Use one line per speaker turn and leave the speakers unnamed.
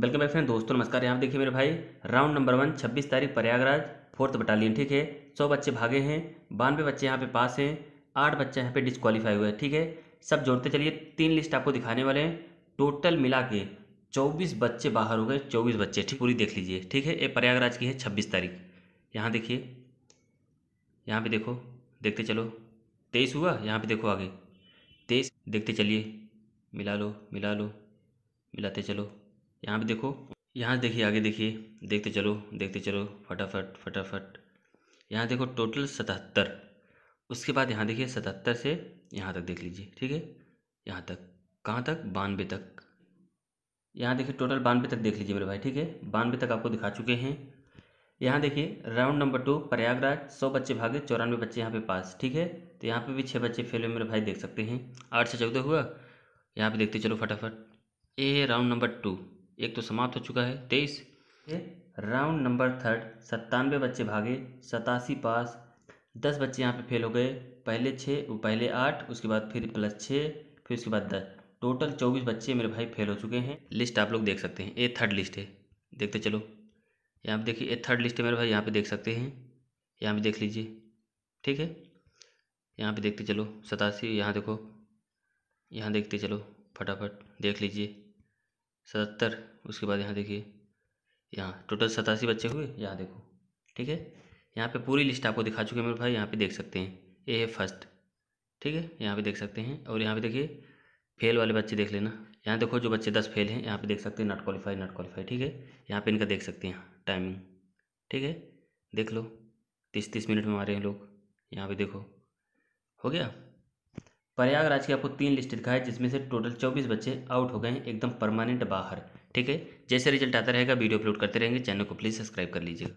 welcome back friend दोस्तों नमस्कार यहाँ देखिए मेरे भाई राउंड नंबर वन छब्बीस तारीख प्रयागराज फोर्थ बटालियन ठीक है सौ बच्चे भागे हैं बानवे बच्चे यहाँ पे पास हैं आठ बच्चे यहाँ पे डिसक्वालीफाई हुए हैं ठीक है सब जोड़ते चलिए तीन लिस्ट आपको दिखाने वाले हैं टोटल मिला के चौबीस बच्चे बाहर हो गए चौबीस बच्चे ठीक पूरी देख लीजिए ठीक है ये प्रयागराज की है छब्बीस तारीख यहाँ देखिए यहाँ पर देखो देखते चलो तेईस हुआ यहाँ पर देखो आगे तेईस देखते चलिए मिला लो मिला लो मिलाते चलो यहाँ पे देखो यहाँ देखिए आगे देखिए देखते चलो देखते चलो फटाफट फटाफट यहाँ देखो टोटल सतहत्तर उसके बाद यहाँ देखिए सतहत्तर से यहाँ तक देख लीजिए ठीक है यहाँ तक कहाँ तक बानवे तक यहाँ देखिए टोटल बानवे तक देख लीजिए मेरे भाई ठीक है बानवे तक आपको दिखा चुके हैं यहाँ देखिए राउंड नंबर टू प्रयागराज सौ बच्चे भागे चौरानवे बच्चे यहाँ पे पास ठीक है तो यहाँ पे भी छः बच्चे फेल हुए मेरे भाई देख सकते हैं आठ से चौदह हुआ यहाँ पे देखते चलो फटाफट ए राउंड नंबर टू एक तो समाप्त हो चुका है तेईस राउंड नंबर थर्ड सत्तानवे बच्चे भागे सतासी पास दस बच्चे यहाँ पे फेल हो गए पहले छः पहले आठ उसके बाद फिर प्लस छः फिर उसके बाद दस टोटल चौबीस बच्चे मेरे भाई फेल हो चुके हैं लिस्ट आप लोग देख सकते हैं ए थर्ड लिस्ट है देखते चलो यहाँ पे देखिए ए थर्ड लिस्ट है मेरे भाई यहाँ पे देख सकते हैं यहाँ पे देख लीजिए ठीक है यहाँ पे देखते चलो सतासी यहाँ देखो यहाँ देखते चलो फटाफट देख लीजिए सतहत्तर उसके बाद यहाँ देखिए यहाँ टोटल सतासी बच्चे हुए यहाँ देखो ठीक है यहाँ पे पूरी लिस्ट आपको दिखा चुके हैं मेरे भाई यहाँ पे देख सकते हैं ए है फर्स्ट ठीक है यहाँ पे देख सकते हैं और यहाँ पे देखिए फेल वाले बच्चे देख लेना यहाँ देखो जो बच्चे दस फेल हैं यहाँ पे देख सकते हैं नॉट क्वालिफाई नॉट क्वालिफाई ठीक है यहाँ पे इनका देख सकते हैं टाइमिंग ठीक है देख लो तीस तीस मिनट में आ रहे हैं लोग यहाँ पे देखो हो गया प्रयागराज की आपको तीन लिस्ट दिखाए है जिसमें से टोटल चौबीस बच्चे आउट हो गए हैं एकदम परमानेंट बाहर ठीक है जैसे रिजल्ट आता रहेगा वीडियो अपलोड करते रहेंगे चैनल को प्लीज़ सब्सक्राइब कर लीजिएगा